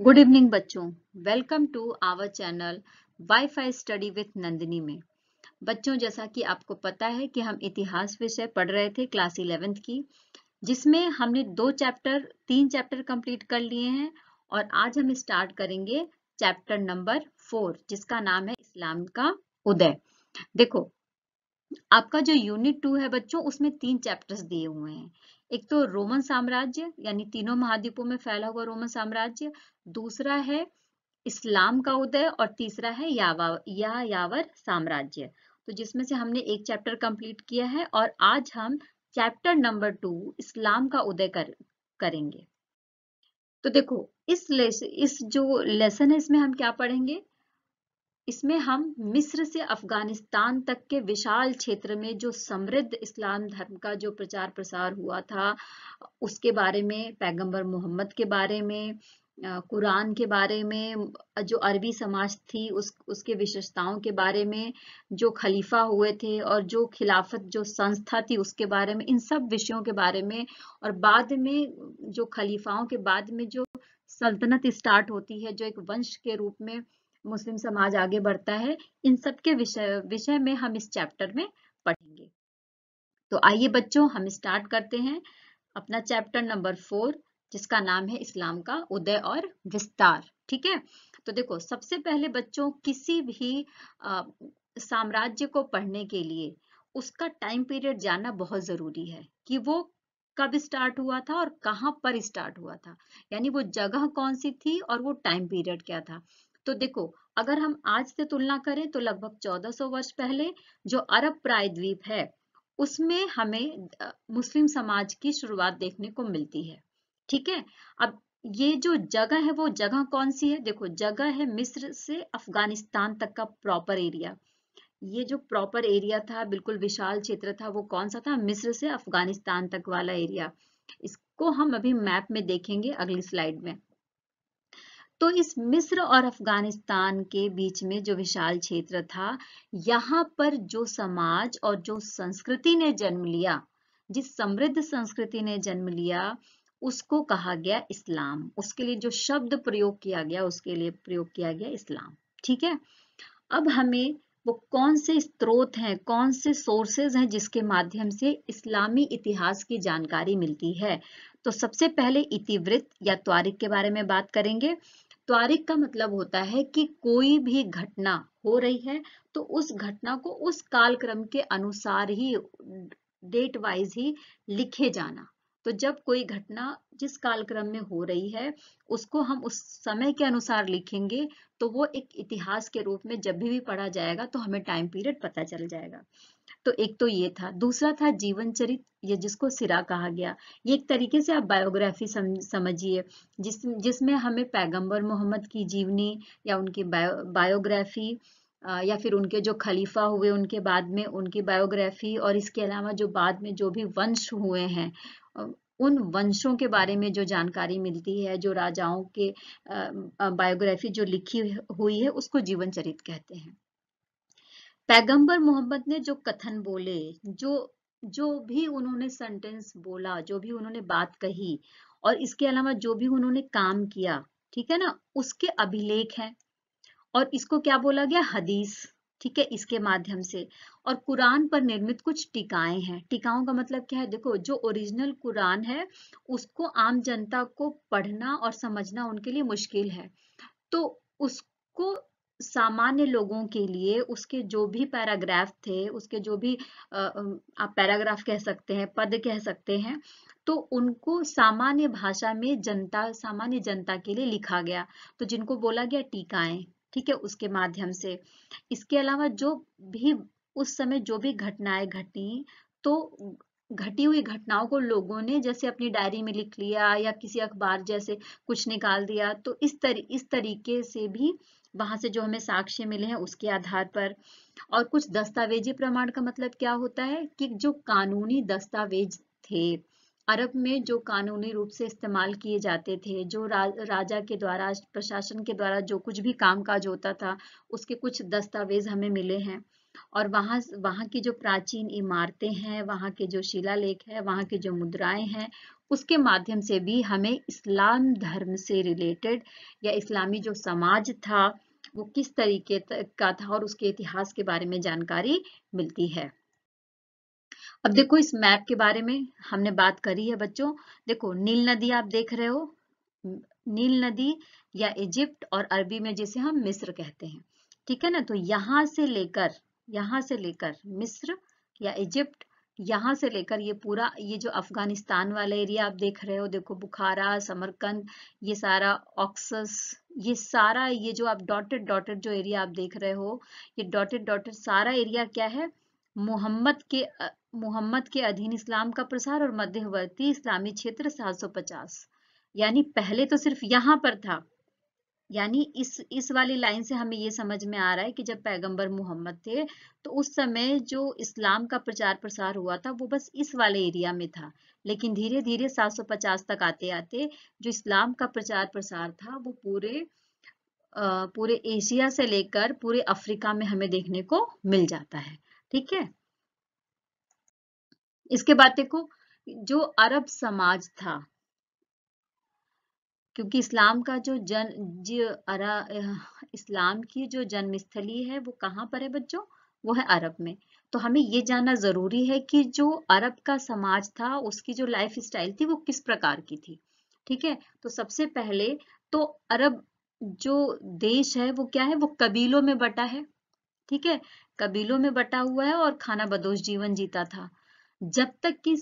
good evening बच्चों welcome to our channel WiFi study with Nandini में बच्चों जैसा कि आपको पता है कि हम इतिहास विषय पढ़ रहे थे क्लास इलेवेंथ की जिसमें हमने दो चैप्टर तीन चैप्टर कंप्लीट कर लिए हैं और आज हम स्टार्ट करेंगे चैप्टर नंबर फोर जिसका नाम है इस्लाम का उदय देखो आपका जो यूनिट टू है बच्चों उसमें तीन चैप्टर्स दिए हुए हैं एक तो रोमन साम्राज्य यानी तीनों महाद्वीपों में फैला हुआ रोमन साम्राज्य दूसरा है इस्लाम का उदय और तीसरा है यावा या यावर साम्राज्य तो जिसमें से हमने एक चैप्टर कंप्लीट किया है और आज हम चैप्टर नंबर टू इस्लाम का उदय कर करेंगे तो देखो इस लेस, इस जो लेसन है इसमें हम क्या पढ़ेंगे इसमें हम मिस्र से अफगानिस्तान तक के विशाल क्षेत्र में जो समृद्ध इस्लाम धर्म का जो प्रचार प्रसार हुआ था उसके बारे में पैगंबर मोहम्मद के बारे में कुरान के बारे में जो अरबी समाज थी उस उसके विशेषताओं के बारे में जो खलीफा हुए थे और जो खिलाफत जो संस्था थी उसके बारे में इन सब विषयों के बारे में और बाद में जो खलीफाओं के बाद में जो सल्तनत स्टार्ट होती है जो एक वंश के रूप में मुस्लिम समाज आगे बढ़ता है इन सब के विषय विषय में हम इस चैप्टर में पढ़ेंगे तो आइए बच्चों हम स्टार्ट करते हैं अपना चैप्टर नंबर फोर जिसका नाम है इस्लाम का उदय और विस्तार ठीक है तो देखो सबसे पहले बच्चों किसी भी आ, साम्राज्य को पढ़ने के लिए उसका टाइम पीरियड जानना बहुत जरूरी है कि वो कब स्टार्ट हुआ था और कहाँ पर स्टार्ट हुआ था यानी वो जगह कौन सी थी और वो टाइम पीरियड क्या था तो देखो अगर हम आज से तुलना करें तो लगभग 1400 वर्ष पहले जो अरब प्रायद्वीप है उसमें हमें मुस्लिम समाज की शुरुआत देखने को मिलती है ठीक है अब ये जो जगह है वो जगह कौन सी है देखो जगह है मिस्र से अफगानिस्तान तक का प्रॉपर एरिया ये जो प्रॉपर एरिया था बिल्कुल विशाल क्षेत्र था वो कौन सा था मिस्र से अफगानिस्तान तक वाला एरिया इसको हम अभी मैप में देखेंगे अगली स्लाइड में तो इस मिस्र और अफगानिस्तान के बीच में जो विशाल क्षेत्र था यहाँ पर जो समाज और जो संस्कृति ने जन्म लिया जिस समृद्ध संस्कृति ने जन्म लिया उसको कहा गया इस्लाम उसके लिए जो शब्द प्रयोग किया गया उसके लिए प्रयोग किया गया इस्लाम ठीक है अब हमें वो कौन से स्रोत हैं कौन से सोर्सेज हैं जिसके माध्यम से इस्लामी इतिहास की जानकारी मिलती है तो सबसे पहले इतिवृत्त या त्वारिक के बारे में बात करेंगे त्वारिक का मतलब होता है कि कोई भी घटना हो रही है तो उस घटना को उस कालक्रम के अनुसार ही डेट वाइज ही लिखे जाना तो जब कोई घटना जिस कालक्रम में हो रही है उसको हम उस समय के अनुसार लिखेंगे तो वो एक इतिहास के रूप में जब भी पढ़ा जाएगा तो हमें टाइम पीरियड पता चल जाएगा तो एक तो ये था दूसरा था जीवन चरित ये जिसको सिरा कहा गया ये एक तरीके से आप बायोग्राफी समझिए जिस जिसमें हमें पैगंबर मोहम्मद की जीवनी या उनकी बायो, बायोग्राफी या फिर उनके जो खलीफा हुए उनके बाद में उनकी बायोग्राफी और इसके अलावा जो बाद में जो भी वंश हुए हैं उन वंशों के बारे में जो जानकारी मिलती है जो राजाओं के बायोग्राफी जो लिखी हुई है उसको जीवन चरित कहते हैं पैगंबर मोहम्मद ने जो कथन बोले जो जो भी उन्होंने सेंटेंस बोला जो भी उन्होंने बात कही और इसके अलावा जो भी उन्होंने काम किया ठीक है ना उसके अभिलेख हैं और इसको क्या बोला गया हदीस ठीक है इसके माध्यम से और कुरान पर निर्मित कुछ टीकाएं हैं टीकाओं का मतलब क्या है देखो जो ओरिजिनल कुरान है उसको आम जनता को पढ़ना और समझना उनके लिए मुश्किल है तो उसको सामान्य लोगों के लिए उसके जो भी पैराग्राफ थे उसके जो भी आप पैराग्राफ कह सकते हैं पद कह सकते हैं तो उनको सामान्य भाषा में जनता सामान्य जनता के लिए लिखा गया तो जिनको बोला गया टीकाएं ठीक है उसके माध्यम से इसके अलावा जो भी उस समय जो भी घटनाएं घटी तो घटी हुई घटनाओं को लोगों ने जैसे अपनी डायरी में लिख लिया या किसी अखबार जैसे कुछ निकाल दिया तो इस तरी इस तरीके से भी वहां से जो हमें साक्ष्य मिले हैं उसके आधार पर और कुछ दस्तावेजी प्रमाण का मतलब क्या होता है कि जो कानूनी दस्तावेज थे अरब में जो कानूनी रूप से इस्तेमाल किए जाते थे जो रा, राजा के द्वारा प्रशासन के द्वारा जो कुछ भी काम काज होता था उसके कुछ दस्तावेज हमें मिले हैं और वहाँ वहाँ की जो प्राचीन इमारतें हैं वहाँ के जो शिलालेख है वहाँ की जो मुद्राएं हैं उसके माध्यम से भी हमें इस्लाम धर्म से रिलेटेड या इस्लामी जो समाज था वो किस तरीके का था और उसके इतिहास के बारे में जानकारी मिलती है अब देखो इस मैप के बारे में हमने बात करी है बच्चों देखो नील नदी आप देख रहे हो नील नदी या इजिप्ट और अरबी में जिसे हम मिस्र कहते हैं ठीक है ना तो यहां से लेकर यहां से लेकर मिस्र या इजिप्ट यहां से लेकर ये पूरा ये जो अफगानिस्तान वाला एरिया आप देख रहे हो देखो बुखारा समरकंद ये सारा ऑक्सस ये सारा ये जो आप डॉटेड डॉटेड जो एरिया आप देख रहे हो ये डॉटेड डॉटेड सारा एरिया क्या है मोहम्मद के मोहम्मद के अधीन इस्लाम का प्रसार और मध्यवर्ती इस्लामी क्षेत्र 750 यानी पहले तो सिर्फ यहाँ पर था यानी इस इस वाली लाइन से हमें ये समझ में आ रहा है कि जब पैगंबर मोहम्मद थे तो उस समय जो इस्लाम का प्रचार प्रसार हुआ था वो बस इस वाले एरिया में था लेकिन धीरे धीरे 750 तक आते आते जो इस्लाम का प्रचार प्रसार था वो पूरे पूरे एशिया से लेकर पूरे अफ्रीका में हमें देखने को मिल जाता है ठीक है इसके बाद देखो जो अरब समाज था क्योंकि इस्लाम का जो जन जो अरा इस्लाम की जो जन्मस्थली है वो कहाँ पर है बच्चों वो है अरब में तो हमें ये जानना जरूरी है कि जो अरब का समाज था उसकी जो लाइफ स्टाइल थी वो किस प्रकार की थी ठीक है तो सबसे पहले तो अरब जो देश है वो क्या है वो कबीलों में बटा है ठीक है कबीलों में बटा हुआ है और खाना बदोश जीवन जीता था जब तक कि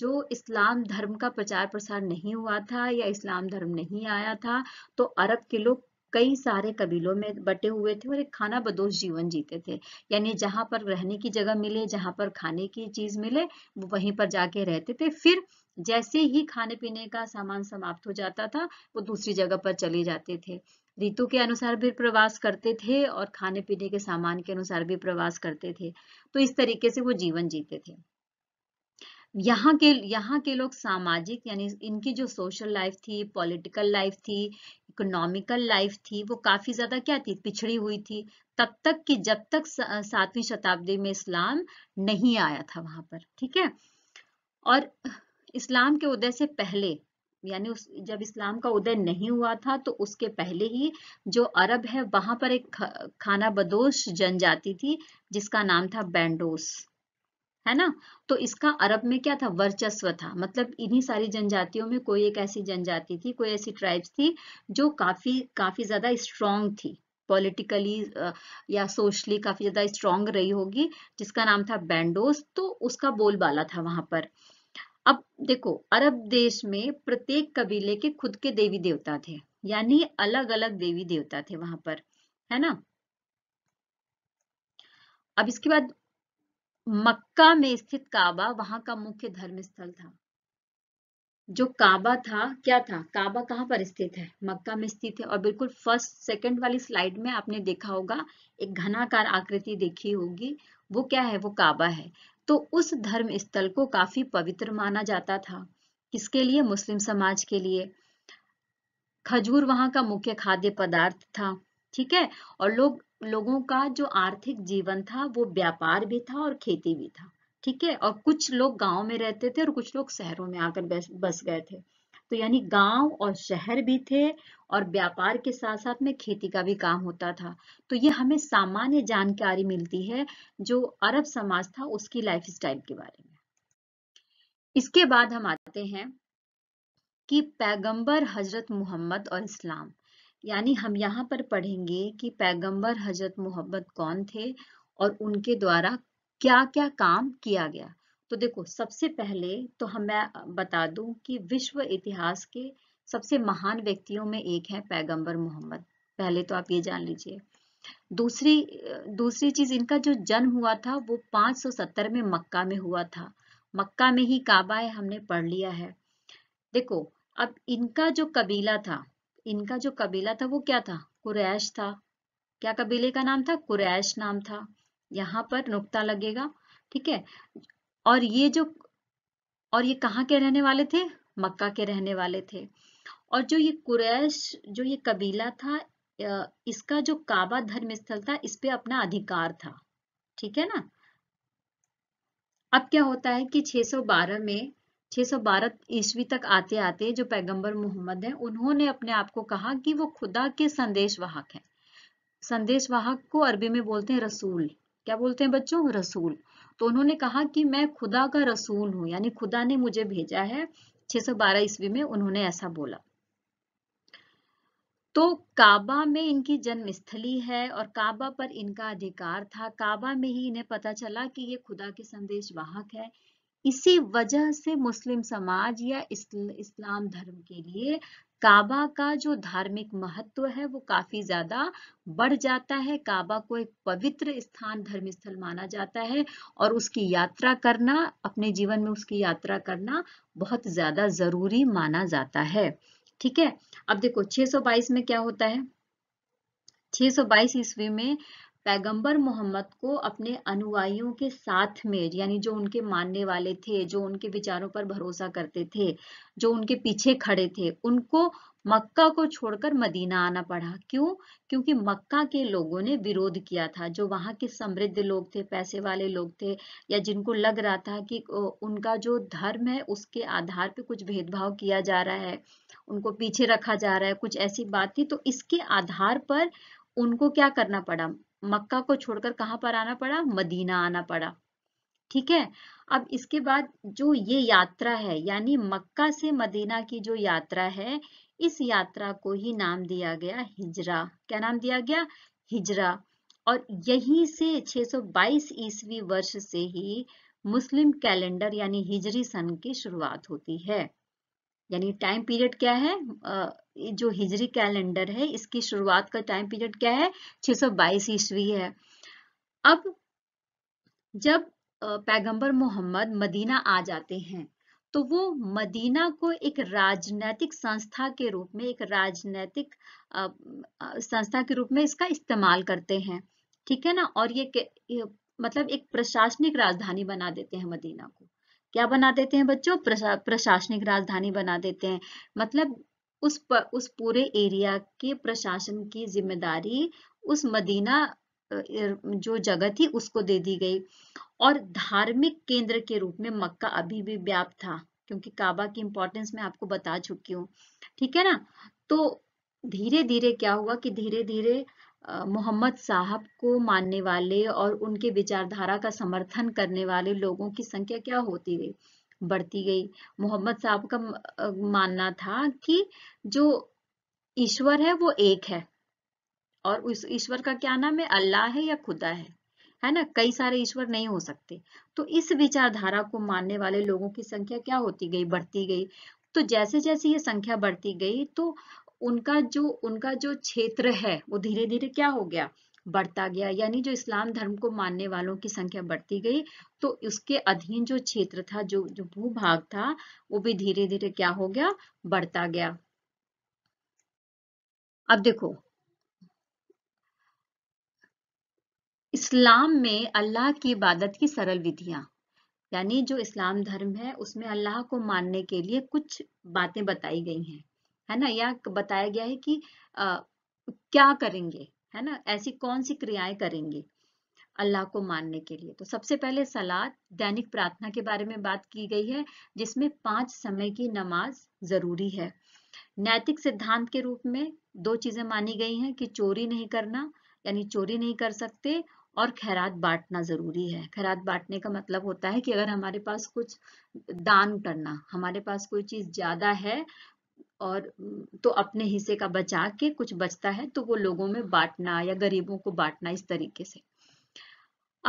जो इस्लाम धर्म का प्रचार प्रसार नहीं हुआ था या इस्लाम धर्म नहीं आया था तो अरब के लोग कई सारे कबीलों में बटे हुए थे और एक खाना बदोश जीवन जीते थे यानी जहां पर रहने की जगह मिले जहां पर खाने की चीज मिले वो वहीं पर जाके रहते थे फिर जैसे ही खाने पीने का सामान समाप्त हो जाता था वो दूसरी जगह पर चले जाते थे ऋतु के अनुसार भी प्रवास करते थे और खाने पीने के सामान के अनुसार भी प्रवास करते थे तो इस तरीके से वो जीवन जीते थे यहाँ के यहाँ के लोग सामाजिक यानी इनकी जो सोशल लाइफ थी पॉलिटिकल लाइफ थी इकोनॉमिकल लाइफ थी वो काफी ज्यादा क्या थी पिछड़ी हुई थी तब तक कि जब तक सातवीं शताब्दी में इस्लाम नहीं आया था वहां पर ठीक है और इस्लाम के उदय से पहले यानी उस जब इस्लाम का उदय नहीं हुआ था तो उसके पहले ही जो अरब है वहां पर एक खाना बदोश जनजाति थी जिसका नाम था बैंडोस है ना तो इसका अरब में क्या था वर्चस्व था मतलब इन्हीं सारी जनजातियों में कोई एक ऐसी जनजाति थी कोई ऐसी ट्राइब्स थी जो काफी काफी ज्यादा स्ट्रांग थी पॉलिटिकली या सोशली काफी ज्यादा स्ट्रांग रही होगी जिसका नाम था बैंडोस तो उसका बोलबाला था वहां पर अब देखो अरब देश में प्रत्येक कबीले के खुद के देवी देवता थे यानी अलग अलग देवी देवता थे वहां पर है ना अब इसके बाद मक्का में स्थित काबा वहां का मुख्य धर्म स्थल था जो काबा था क्या था काबा कहाँ पर स्थित है मक्का में स्थित है और बिल्कुल फर्स्ट सेकंड वाली स्लाइड में आपने देखा होगा एक घनाकार आकृति देखी होगी वो क्या है वो काबा है तो उस धर्म स्थल को काफी पवित्र माना जाता था किसके लिए मुस्लिम समाज के लिए खजूर वहां का मुख्य खाद्य पदार्थ था ठीक है और लोग लोगों का जो आर्थिक जीवन था वो व्यापार भी था और खेती भी था ठीक है और कुछ लोग गांव में रहते थे और कुछ लोग शहरों में आकर बस, बस गए थे तो यानी गांव और शहर भी थे और व्यापार के साथ साथ में खेती का भी काम होता था तो ये हमें सामान्य जानकारी मिलती है जो अरब समाज था उसकी लाइफ के बारे में इसके बाद हम आते हैं कि पैगंबर हजरत मोहम्मद और इस्लाम यानी हम यहाँ पर पढ़ेंगे कि पैगंबर हजरत मोहम्मद कौन थे और उनके द्वारा क्या क्या काम किया गया तो देखो सबसे पहले तो हम मैं बता दूं कि विश्व इतिहास के सबसे महान व्यक्तियों में एक है पैगंबर मोहम्मद पहले तो आप ये जान लीजिए दूसरी दूसरी चीज इनका जो जन्म हुआ था वो 570 में मक्का में हुआ था मक्का में ही काबा है हमने पढ़ लिया है देखो अब इनका जो कबीला था इनका जो कबीला था वो क्या था कुरैश था क्या कबीले का नाम था कुरैश नाम था यहाँ पर नुकता लगेगा ठीक है और ये जो और ये कहाँ के रहने वाले थे मक्का के रहने वाले थे और जो ये कुरैश जो ये कबीला था इसका जो काबा धर्म स्थल था इस पे अपना अधिकार था ठीक है ना अब क्या होता है कि 612 में 612 ईस्वी तक आते आते जो पैगंबर मोहम्मद हैं उन्होंने अपने आप को कहा कि वो खुदा के संदेश है हैं वाहक को अरबी में बोलते हैं रसूल क्या बोलते हैं बच्चों रसूल तो उन्होंने कहा कि मैं खुदा का रसूल हूँ यानी खुदा ने मुझे भेजा है 612 ईस्वी में उन्होंने ऐसा बोला तो काबा में इनकी जन्मस्थली है और काबा पर इनका अधिकार था काबा में ही इन्हें पता चला कि ये खुदा के संदेश वाहक है इसी वजह से मुस्लिम समाज या इस्लाम धर्म के लिए काबा का जो धार्मिक महत्व है वो काफी ज्यादा बढ़ जाता है काबा को एक पवित्र स्थान धर्म स्थल माना जाता है और उसकी यात्रा करना अपने जीवन में उसकी यात्रा करना बहुत ज्यादा जरूरी माना जाता है ठीक है अब देखो 622 में क्या होता है 622 ईस्वी में पैगंबर मोहम्मद को अपने अनुयायियों के साथ में यानी जो उनके मानने वाले थे जो उनके विचारों पर भरोसा करते थे जो उनके पीछे खड़े थे उनको मक्का को छोड़कर मदीना आना पड़ा क्यों क्योंकि मक्का के लोगों ने विरोध किया था जो वहां के समृद्ध लोग थे पैसे वाले लोग थे या जिनको लग रहा था कि उनका जो धर्म है उसके आधार पे कुछ भेदभाव किया जा रहा है उनको पीछे रखा जा रहा है कुछ ऐसी बात थी तो इसके आधार पर उनको क्या करना पड़ा मक्का को छोड़कर कहाँ पर आना पड़ा मदीना आना पड़ा ठीक है अब इसके बाद जो ये यात्रा है यानी मक्का से मदीना की जो यात्रा है इस यात्रा को ही नाम दिया गया हिजरा क्या नाम दिया गया हिजरा और यहीं से 622 ईसवी वर्ष से ही मुस्लिम कैलेंडर यानी हिजरी सन की शुरुआत होती है यानी टाइम पीरियड क्या है जो हिजरी कैलेंडर है इसकी शुरुआत का टाइम पीरियड क्या है 622 ईस्वी है अब जब पैगंबर मोहम्मद मदीना आ जाते हैं तो वो मदीना को एक राजनैतिक संस्था के रूप में एक राजनैतिक संस्था के रूप में इसका इस्तेमाल करते हैं ठीक है ना और ये मतलब एक प्रशासनिक राजधानी बना देते हैं मदीना को क्या बना देते हैं बच्चों प्रशा, प्रशासनिक राजधानी बना देते हैं मतलब उस प, उस पूरे एरिया के प्रशासन की जिम्मेदारी उस मदीना जो जगह थी उसको दे दी गई और धार्मिक केंद्र के रूप में मक्का अभी भी व्याप्त था क्योंकि काबा की इंपॉर्टेंस मैं आपको बता चुकी हूँ ठीक है ना तो धीरे धीरे क्या हुआ कि धीरे धीरे मोहम्मद साहब को मानने वाले और उनके विचारधारा का समर्थन करने वाले लोगों की संख्या क्या होती गई बढ़ती गई मोहम्मद साहब का मानना था कि जो ईश्वर है वो एक है और उस ईश्वर का क्या नाम है अल्लाह है या खुदा है है ना कई सारे ईश्वर नहीं हो सकते तो इस विचारधारा को मानने वाले लोगों की संख्या क्या होती गई बढ़ती गई तो जैसे जैसे ये संख्या बढ़ती गई तो उनका जो उनका जो क्षेत्र है वो धीरे धीरे क्या हो गया बढ़ता गया यानी जो इस्लाम धर्म को मानने वालों की संख्या बढ़ती गई तो उसके अधीन जो क्षेत्र था जो जो भूभाग था वो भी धीरे धीरे क्या हो गया बढ़ता गया अब देखो इस्लाम में अल्लाह की इबादत की सरल विधियां यानी जो इस्लाम धर्म है उसमें अल्लाह को मानने के लिए कुछ बातें बताई गई हैं है ना या बताया गया है कि आ, क्या करेंगे है ना ऐसी कौन सी क्रियाएं करेंगे अल्लाह को मानने के लिए तो सबसे पहले सलाद दैनिक प्रार्थना के बारे में बात की गई है जिसमें पांच समय की नमाज जरूरी है नैतिक सिद्धांत के रूप में दो चीजें मानी गई हैं कि चोरी नहीं करना यानी चोरी नहीं कर सकते और खैरात बांटना जरूरी है खैरात बांटने का मतलब होता है कि अगर हमारे पास कुछ दान करना हमारे पास कोई चीज ज्यादा है और तो अपने हिस्से का बचा के कुछ बचता है तो वो लोगों में बांटना या गरीबों को बांटना इस तरीके से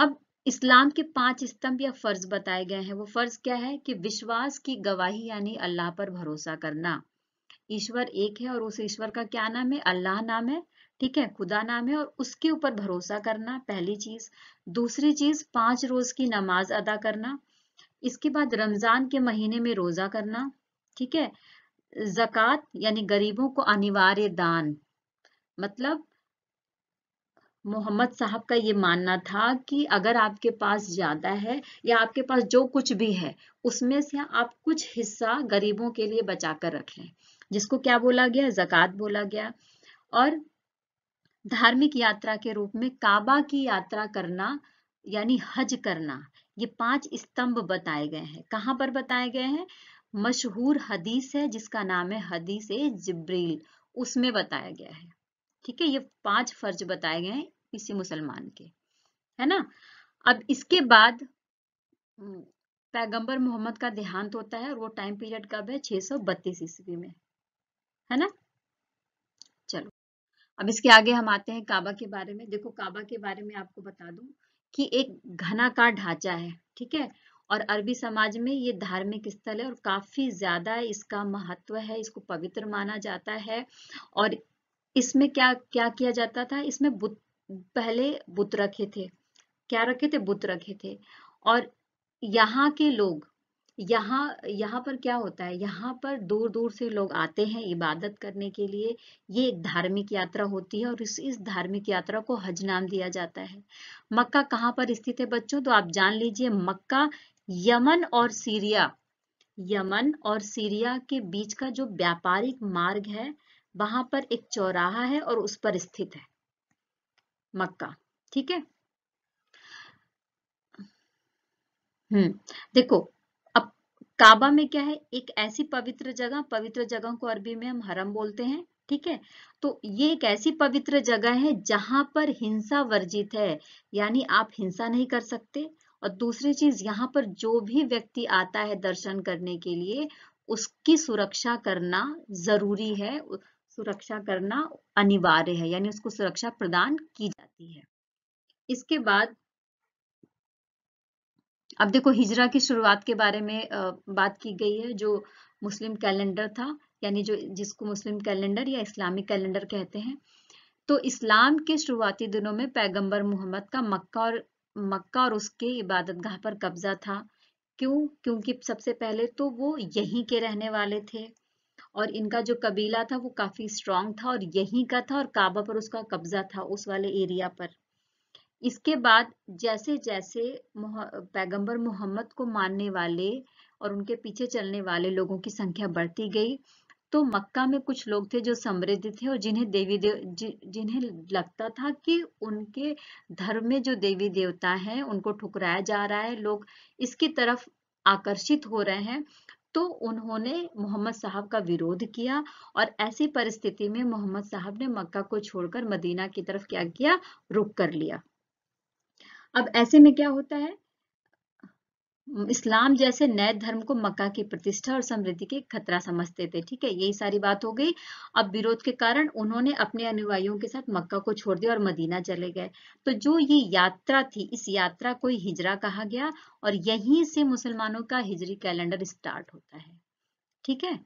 अब इस्लाम के पांच स्तंभ या फर्ज बताए गए हैं वो फर्ज क्या है कि विश्वास की गवाही यानी अल्लाह पर भरोसा करना ईश्वर एक है और उस ईश्वर का क्या नाम है अल्लाह नाम है ठीक है खुदा नाम है और उसके ऊपर भरोसा करना पहली चीज दूसरी चीज पांच रोज की नमाज अदा करना इसके बाद रमजान के महीने में रोजा करना ठीक है जकत यानी गरीबों को अनिवार्य दान मतलब मोहम्मद साहब का ये मानना था कि अगर आपके पास ज़्यादा है या आपके पास जो कुछ भी है उसमें से आप कुछ हिस्सा गरीबों के लिए बचा कर रख लें जिसको क्या बोला गया जकत बोला गया और धार्मिक यात्रा के रूप में काबा की यात्रा करना यानी हज करना ये पांच स्तंभ बताए गए हैं कहाँ पर बताए गए हैं मशहूर हदीस है जिसका नाम है हदीस ए जिब्रील उसमें बताया गया है ठीक है ये पांच फर्ज बताए गए हैं किसी मुसलमान के है ना अब इसके बाद हम्म, पैगंबर मोहम्मद का देहांत होता है और वो टाइम पीरियड कब है 632 सौ बत्तीस ईस्वी में है ना चलो अब इसके आगे हम आते हैं काबा के बारे में देखो काबा के बारे में आपको बता दूं कि एक घनाकार ढांचा है ठीक है और अरबी समाज में ये धार्मिक स्थल है और काफ़ी ज़्यादा इसका महत्व है इसको पवित्र माना जाता है और इसमें क्या क्या किया जाता था इसमें बुत पहले बुत रखे थे क्या रखे थे बुत रखे थे और यहाँ के लोग यहाँ यहाँ पर क्या होता है यहाँ पर दूर दूर से लोग आते हैं इबादत करने के लिए ये एक धार्मिक यात्रा होती है और इस इस धार्मिक यात्रा को हज नाम दिया जाता है मक्का कहाँ पर स्थित है बच्चों तो आप जान लीजिए मक्का यमन और सीरिया यमन और सीरिया के बीच का जो व्यापारिक मार्ग है वहां पर एक चौराहा है और उस पर स्थित है मक्का ठीक है हम्म देखो अब काबा में क्या है एक ऐसी पवित्र जगह पवित्र जगह को अरबी में हम हरम बोलते हैं ठीक है तो ये एक ऐसी पवित्र जगह है जहां पर हिंसा वर्जित है यानी आप हिंसा नहीं कर सकते और दूसरी चीज यहाँ पर जो भी व्यक्ति आता है दर्शन करने के लिए उसकी सुरक्षा करना जरूरी है सुरक्षा करना अनिवार्य है यानी उसको सुरक्षा प्रदान की जाती है इसके बाद अब देखो हिजरा की शुरुआत के बारे में बात की गई है जो मुस्लिम कैलेंडर था यानी जो जिसको मुस्लिम कैलेंडर या इस्लामिक कैलेंडर कहते हैं तो इस्लाम के शुरुआती दिनों में पैगंबर मोहम्मद का मक्का और मक्का और उसके गाह पर कब्जा था क्यों क्योंकि सबसे पहले तो वो यहीं के रहने वाले थे और इनका जो कबीला था वो काफी स्ट्रांग था और यहीं का था और काबा पर उसका कब्जा था उस वाले एरिया पर इसके बाद जैसे जैसे पैगंबर मोहम्मद को मानने वाले और उनके पीछे चलने वाले लोगों की संख्या बढ़ती गई तो मक्का में कुछ लोग थे जो समृद्ध थे और जिन्हें देवी देव जिन्हें लगता था कि उनके धर्म में जो देवी देवता हैं उनको ठुकराया जा रहा है लोग इसकी तरफ आकर्षित हो रहे हैं तो उन्होंने मोहम्मद साहब का विरोध किया और ऐसी परिस्थिति में मोहम्मद साहब ने मक्का को छोड़कर मदीना की तरफ क्या किया रुख कर लिया अब ऐसे में क्या होता है इस्लाम जैसे नए धर्म को मक्का की प्रतिष्ठा और समृद्धि के खतरा समझते थे ठीक है यही सारी बात हो गई अब विरोध के कारण उन्होंने अपने अनुयायियों के साथ मक्का को छोड़ दिया और मदीना चले गए तो जो ये यात्रा थी इस यात्रा को हिजरा कहा गया और यहीं से मुसलमानों का हिजरी कैलेंडर स्टार्ट होता है ठीक है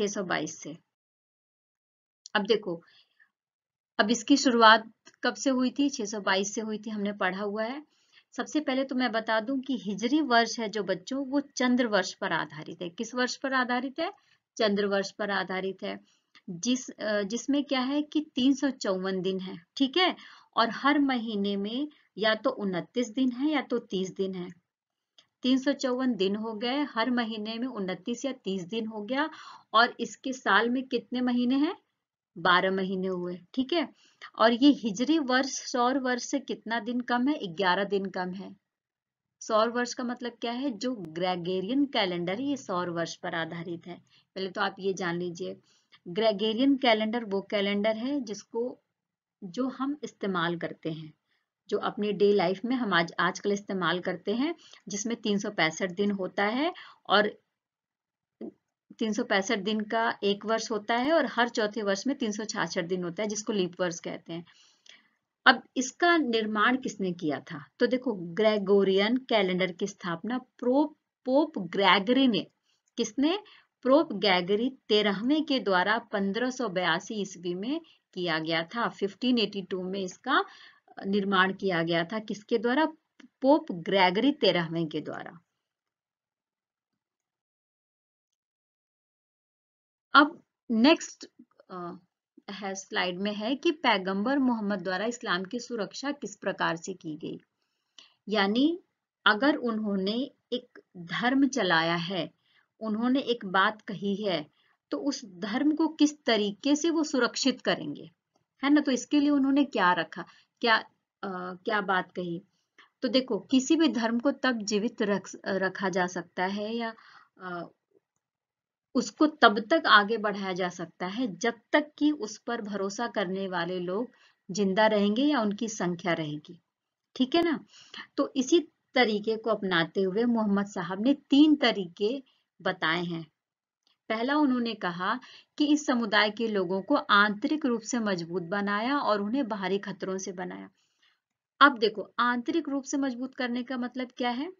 622 से अब देखो अब इसकी शुरुआत कब से हुई थी 622 से हुई थी हमने पढ़ा हुआ है सबसे पहले तो मैं बता दूं कि हिजरी वर्ष है जो बच्चों वो चंद्र वर्ष पर आधारित है किस वर्ष पर आधारित है चंद्र वर्ष पर आधारित है जिस जिसमें क्या है कि तीन दिन है ठीक है और हर महीने में या तो उनतीस दिन है या तो तीस दिन है तीन दिन हो गए हर महीने में उनतीस या तीस दिन हो गया और इसके साल में कितने महीने हैं बारह महीने हुए ठीक है और ये हिजरी वर्ष सौर वर्ष से कितना दिन कम है ग्यारह दिन कम है सौर वर्ष का मतलब क्या है जो ग्रेगेरियन कैलेंडर ये सौर वर्ष पर आधारित है पहले तो आप ये जान लीजिए ग्रेगेरियन कैलेंडर वो कैलेंडर है जिसको जो हम इस्तेमाल करते हैं जो अपनी डे लाइफ में हम आज आजकल इस्तेमाल करते हैं जिसमें तीन दिन होता है और तीन दिन का एक वर्ष होता है और हर चौथे वर्ष में तीन दिन होता है जिसको लीप वर्ष कहते हैं अब इसका निर्माण किसने किया था तो देखो ग्रेगोरियन कैलेंडर की स्थापना प्रोप पोप ग्रेगरी ने किसने प्रोप गैगरी तेरहवें के द्वारा पंद्रह ईस्वी में किया गया था 1582 में इसका निर्माण किया गया था किसके द्वारा पोप ग्रेगरी तेरहवें के द्वारा अब नेक्स्ट है स्लाइड में है कि पैगंबर मोहम्मद द्वारा इस्लाम की सुरक्षा किस प्रकार से की गई यानी अगर उन्होंने एक धर्म चलाया है उन्होंने एक बात कही है तो उस धर्म को किस तरीके से वो सुरक्षित करेंगे है ना तो इसके लिए उन्होंने क्या रखा क्या आ, क्या बात कही तो देखो किसी भी धर्म को तब जीवित रख रखा जा सकता है या आ, उसको तब तक आगे बढ़ाया जा सकता है जब तक कि उस पर भरोसा करने वाले लोग जिंदा रहेंगे या उनकी संख्या रहेगी ठीक है ना तो इसी तरीके को अपनाते हुए मोहम्मद साहब ने तीन तरीके बताए हैं पहला उन्होंने कहा कि इस समुदाय के लोगों को आंतरिक रूप से मजबूत बनाया और उन्हें बाहरी खतरों से बनाया अब देखो आंतरिक रूप से मजबूत करने का मतलब क्या है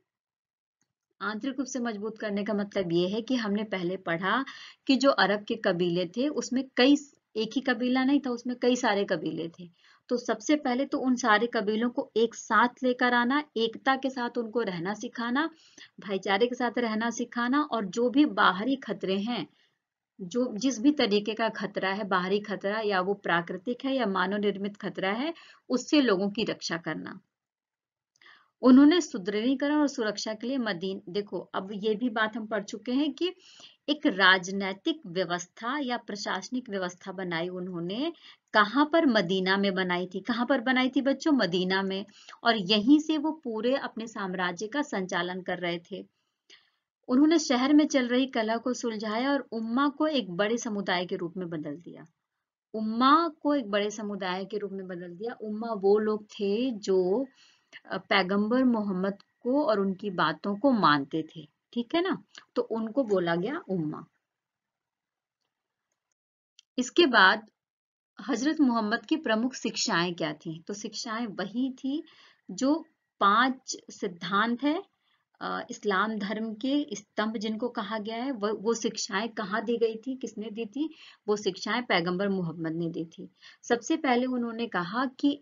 आंतरिक रूप से मजबूत करने का मतलब ये है कि हमने पहले पढ़ा कि जो अरब के कबीले थे उसमें कई एक ही कबीला नहीं था उसमें कई सारे कबीले थे तो सबसे पहले तो उन सारे कबीलों को एक साथ लेकर आना एकता के साथ उनको रहना सिखाना भाईचारे के साथ रहना सिखाना और जो भी बाहरी खतरे हैं जो जिस भी तरीके का खतरा है बाहरी खतरा या वो प्राकृतिक है या मानव निर्मित खतरा है उससे लोगों की रक्षा करना उन्होंने सुदृढ़ीकरण और सुरक्षा के लिए मदीन देखो अब ये भी बात हम पढ़ चुके हैं कि एक राजनैतिक व्यवस्था या प्रशासनिक व्यवस्था बनाई उन्होंने कहाँ पर मदीना में बनाई थी कहाँ पर बनाई थी बच्चों मदीना में और यहीं से वो पूरे अपने साम्राज्य का संचालन कर रहे थे उन्होंने शहर में चल रही कला को सुलझाया और उम्मा को एक बड़े समुदाय के रूप में बदल दिया उम्मा को एक बड़े समुदाय के रूप में बदल दिया उम्मा वो लोग थे जो पैगंबर मोहम्मद को और उनकी बातों को मानते थे ठीक है ना तो उनको बोला गया उम्मा इसके बाद हजरत मोहम्मद की प्रमुख शिक्षाएं क्या थी तो शिक्षाएं वही थी जो पांच सिद्धांत है इस्लाम धर्म के स्तंभ जिनको कहा गया है वो, वो शिक्षाएं कहाँ दी गई थी किसने दी थी वो शिक्षाएं पैगंबर मोहम्मद ने दी थी सबसे पहले उन्होंने कहा कि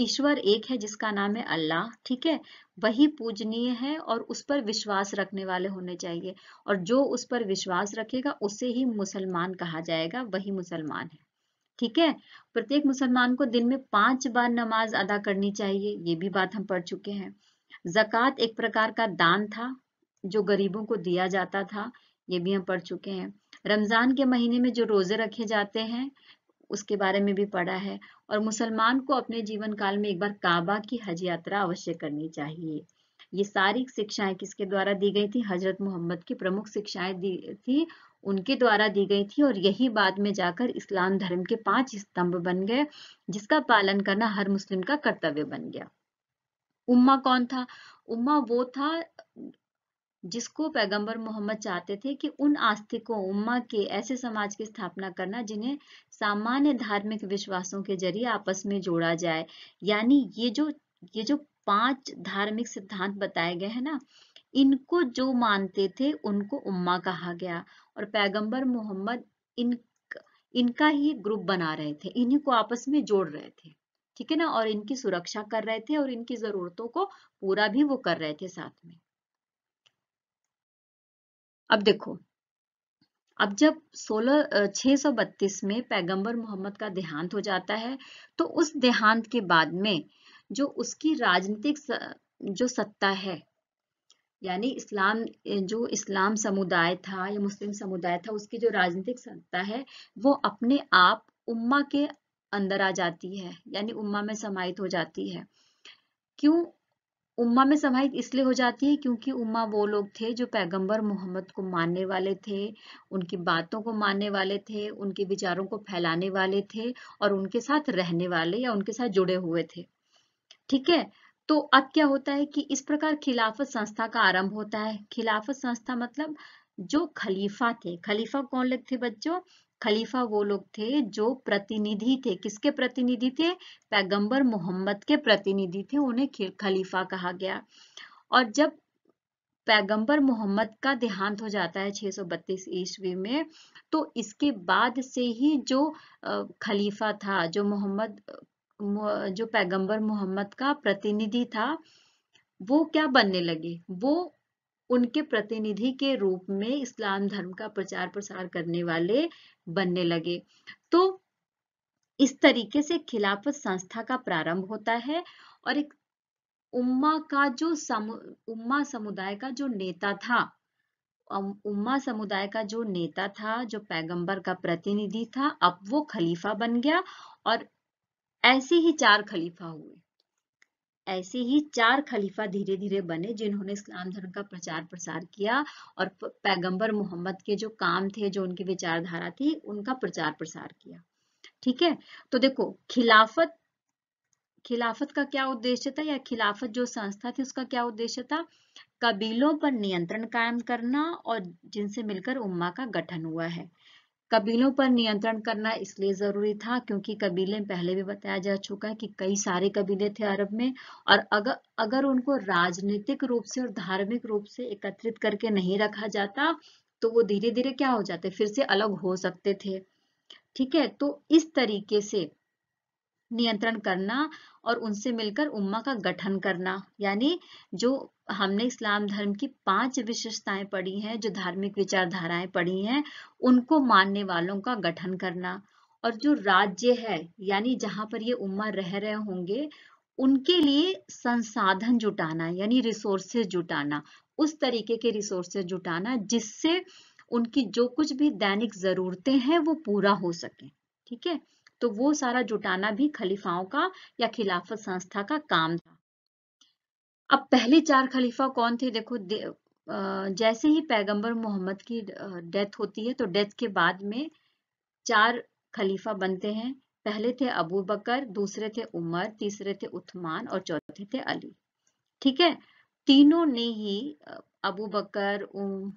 ईश्वर एक है जिसका नाम है अल्लाह ठीक है वही पूजनीय है और उस पर विश्वास रखने वाले होने चाहिए और जो उस पर विश्वास रखेगा उसे ही मुसलमान कहा जाएगा वही मुसलमान है ठीक है प्रत्येक मुसलमान को दिन में पांच बार नमाज अदा करनी चाहिए ये भी बात हम पढ़ चुके हैं जक़ात एक प्रकार का दान था जो गरीबों को दिया जाता था ये भी हम पढ़ चुके हैं रमजान के महीने में जो रोजे रखे जाते हैं उसके बारे में भी पढ़ा है और मुसलमान को अपने जीवन काल में एक बार काबा की हज यात्रा अवश्य करनी चाहिए ये सारी शिक्षाएं किसके द्वारा दी गई थी हजरत मोहम्मद की प्रमुख शिक्षाएं दी थी उनके द्वारा दी गई थी और यही बाद में जाकर इस्लाम धर्म के पांच स्तंभ बन गए जिसका पालन करना हर मुस्लिम का कर्तव्य बन गया उम्मा कौन था उम्मा वो था जिसको पैगंबर मोहम्मद चाहते थे कि उन आस्तिकों उम्मा के ऐसे समाज की स्थापना करना जिन्हें सामान्य धार्मिक विश्वासों के जरिए आपस में जोड़ा जाए यानी ये जो ये जो पांच धार्मिक सिद्धांत बताए गए हैं ना इनको जो मानते थे उनको उम्मा कहा गया और पैगंबर मोहम्मद इन इनका ही ग्रुप बना रहे थे इन्हीं को आपस में जोड़ रहे थे ठीक है ना और इनकी सुरक्षा कर रहे थे और इनकी जरूरतों को पूरा भी वो कर रहे थे साथ में अब देखो अब जब सोलह छह में पैगंबर मोहम्मद का देहांत हो जाता है तो उस देहांत के बाद में जो उसकी राजनीतिक जो सत्ता है यानी इस्लाम जो इस्लाम समुदाय था या मुस्लिम समुदाय था उसकी जो राजनीतिक सत्ता है वो अपने आप उम्मा के अंदर आ जाती है यानी उम्मा में समाहित हो जाती है क्यों उम्मा में समाहित इसलिए हो जाती है क्योंकि उम्मा वो लोग थे जो पैगंबर मोहम्मद को मानने वाले थे उनकी बातों को मानने वाले थे उनके विचारों को फैलाने वाले थे और उनके साथ रहने वाले या उनके साथ जुड़े हुए थे ठीक है तो अब क्या होता है कि इस प्रकार खिलाफत संस्था का आरंभ होता है खिलाफत संस्था मतलब जो खलीफा थे खलीफा कौन लोग थे बच्चों खलीफा वो लोग थे जो प्रतिनिधि थे किसके प्रतिनिधि थे पैगंबर मोहम्मद के प्रतिनिधि थे उन्हें खलीफा कहा गया और जब पैगंबर मोहम्मद का देहांत हो जाता है 632 ईस्वी में तो इसके बाद से ही जो खलीफा था जो मोहम्मद जो पैगंबर मोहम्मद का प्रतिनिधि था वो क्या बनने लगे वो उनके प्रतिनिधि के रूप में इस्लाम धर्म का प्रचार प्रसार करने वाले बनने लगे तो इस तरीके से खिलाफत संस्था का प्रारंभ होता है और एक उम्मा का जो समु, उम्मा समुदाय का जो नेता था उम्मा समुदाय का जो नेता था जो पैगंबर का प्रतिनिधि था अब वो खलीफा बन गया और ऐसे ही चार खलीफा हुए ऐसे ही चार खलीफा धीरे धीरे बने जिन्होंने इस्लाम धर्म का प्रचार प्रसार किया और पैगंबर मोहम्मद के जो काम थे जो उनकी विचारधारा थी उनका प्रचार प्रसार किया ठीक है तो देखो खिलाफत खिलाफत का क्या उद्देश्य था या खिलाफत जो संस्था थी उसका क्या उद्देश्य था कबीलों पर नियंत्रण कायम करना और जिनसे मिलकर उम्मा का गठन हुआ है कबीलों पर नियंत्रण करना इसलिए ज़रूरी था क्योंकि कबीले पहले भी बताया जा चुका है कि कई सारे कबीले थे अरब में और अगर अगर उनको राजनीतिक रूप से और धार्मिक रूप से एकत्रित करके नहीं रखा जाता तो वो धीरे धीरे क्या हो जाते फिर से अलग हो सकते थे ठीक है तो इस तरीके से नियंत्रण करना और उनसे मिलकर उम्मा का गठन करना यानी जो हमने इस्लाम धर्म की पांच विशेषताएं पढ़ी हैं जो धार्मिक विचारधाराएं पढ़ी हैं उनको मानने वालों का गठन करना और जो राज्य है यानी जहां पर ये उम्मा रह रहे होंगे उनके लिए संसाधन जुटाना यानी रिसोर्सेज जुटाना उस तरीके के रिसोर्सेज जुटाना जिससे उनकी जो कुछ भी दैनिक जरूरतें हैं वो पूरा हो सके ठीक है तो वो सारा जुटाना भी खलीफाओं का या खिलाफत संस्था का काम था अब पहले चार खलीफा कौन थे देखो दे, जैसे ही पैगंबर मोहम्मद की डेथ होती है तो डेथ के बाद में चार खलीफा बनते हैं पहले थे अबू बकर दूसरे थे उमर तीसरे थे उथमान और चौथे थे अली ठीक है तीनों ने ही अबू बकर उम,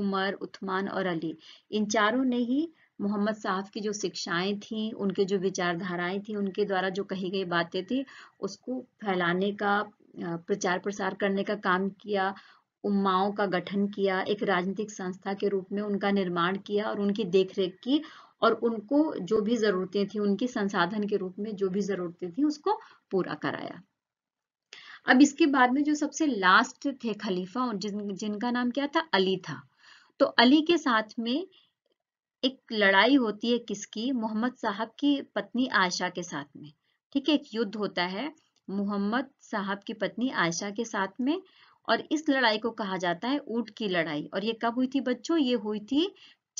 उमर उथमान और अली इन चारों ने ही मोहम्मद साहब की जो शिक्षाएं थी उनके जो विचारधाराएं थी उनके द्वारा जो कही गई बातें थी उसको फैलाने का प्रचार प्रसार करने का काम किया उम्माओं का गठन किया एक राजनीतिक संस्था के रूप में उनका निर्माण किया और उनकी देखरेख की और उनको जो भी जरूरतें थी उनकी संसाधन के रूप में जो भी जरूरतें थी उसको पूरा कराया अब इसके बाद में जो सबसे लास्ट थे खलीफा और जिन जिनका नाम क्या था अली था तो अली के साथ में एक लड़ाई होती है किसकी मोहम्मद साहब की पत्नी आयशा के साथ में ठीक है एक युद्ध होता है मुहम्मद साहब की पत्नी आयशा के साथ में और इस लड़ाई को कहा जाता है ऊट की लड़ाई और ये कब हुई थी बच्चों ये हुई थी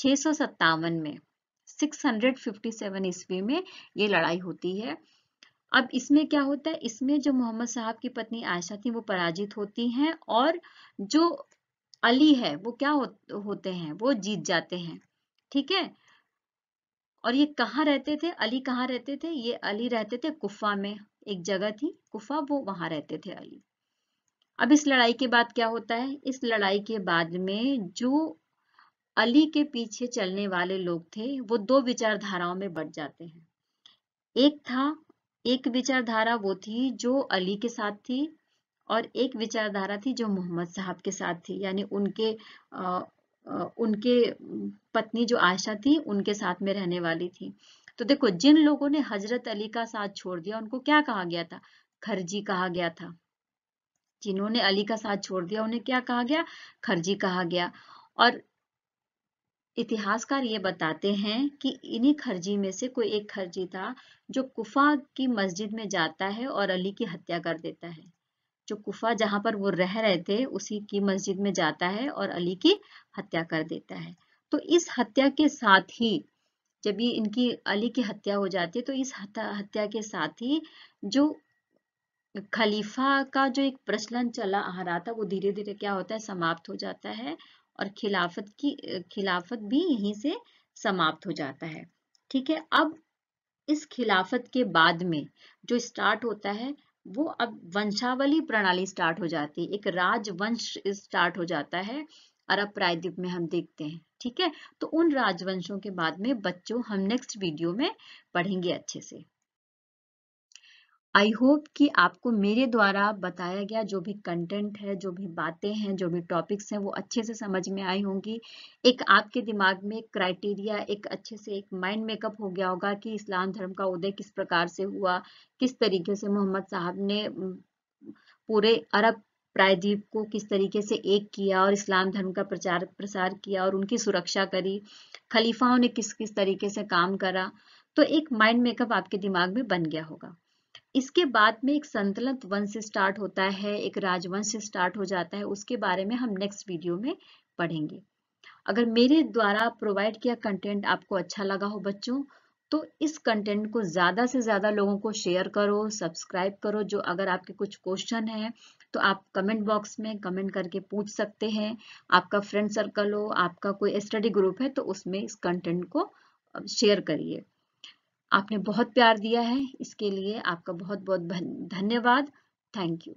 छह में 657 ईस्वी में ये लड़ाई होती है अब इसमें क्या होता है इसमें जो मोहम्मद साहब की पत्नी आयशा थी वो पराजित होती हैं और जो अली है वो क्या हो, होते हैं वो जीत जाते हैं ठीक है और ये कहाँ रहते थे अली कहाँ रहते थे ये अली रहते थे कुफा में एक जगह थी कुफा वो वहां रहते थे अली अब इस लड़ाई के बाद क्या होता है इस लड़ाई के बाद में जो अली के पीछे चलने वाले लोग थे वो दो विचारधाराओं में बढ़ जाते हैं एक था एक विचारधारा वो थी जो अली के साथ थी और एक विचारधारा थी जो मोहम्मद साहब के साथ थी यानी उनके आ, उनके पत्नी जो आशा थी उनके साथ में रहने वाली थी तो देखो जिन लोगों ने हजरत अली का साथ छोड़ दिया उनको क्या कहा गया था खर्जी कहा गया था जिन्होंने अली का साथ छोड़ दिया उन्हें क्या कहा गया खर्जी कहा गया और इतिहासकार ये बताते हैं कि इन्हीं खर्जी में से कोई एक खर्जी था जो कुफा की मस्जिद में जाता है और अली की हत्या कर देता है जो कुफा जहां पर वो रह रहे थे उसी की मस्जिद में जाता है और अली की हत्या कर देता है तो इस हत्या के साथ ही जब ये इनकी अली की हत्या हो जाती है तो इस हत्या के साथ ही जो खलीफा का जो एक प्रचलन चला आ रहा था वो धीरे धीरे क्या होता है समाप्त हो जाता है और खिलाफत की खिलाफत भी यहीं से समाप्त हो जाता है ठीक है अब इस खिलाफत के बाद में जो स्टार्ट होता है वो अब वंशावली प्रणाली स्टार्ट हो जाती है एक राजवंश स्टार्ट हो जाता है अरब प्रायद्वीप में हम देखते हैं ठीक है तो उन राजवंशों के बाद में बच्चों हम नेक्स्ट वीडियो में पढ़ेंगे अच्छे से आई होप कि आपको मेरे द्वारा बताया गया जो भी कंटेंट है जो भी बातें हैं जो भी टॉपिक्स हैं वो अच्छे से समझ में आई होंगी एक आपके दिमाग में क्राइटेरिया एक अच्छे से एक माइंड मेकअप हो गया होगा कि इस्लाम धर्म का उदय किस प्रकार से हुआ किस तरीके से मोहम्मद साहब ने पूरे अरब प्रायद्वीप को किस तरीके से एक किया और इस्लाम धर्म का प्रचार प्रसार किया और उनकी सुरक्षा करी खलीफाओं ने किस किस तरीके से काम करा तो एक माइंड मेकअप आपके दिमाग में बन गया होगा इसके बाद में एक संतुलित वंश स्टार्ट होता है एक राजवंश स्टार्ट हो जाता है उसके बारे में हम नेक्स्ट वीडियो में पढ़ेंगे अगर मेरे द्वारा प्रोवाइड किया कंटेंट आपको अच्छा लगा हो बच्चों तो इस कंटेंट को ज़्यादा से ज़्यादा लोगों को शेयर करो सब्सक्राइब करो जो अगर आपके कुछ क्वेश्चन हैं तो आप कमेंट बॉक्स में कमेंट करके पूछ सकते हैं आपका फ्रेंड सर्कल हो आपका कोई स्टडी ग्रुप है तो उसमें इस कंटेंट को शेयर करिए आपने बहुत प्यार दिया है इसके लिए आपका बहुत बहुत धन्यवाद थैंक यू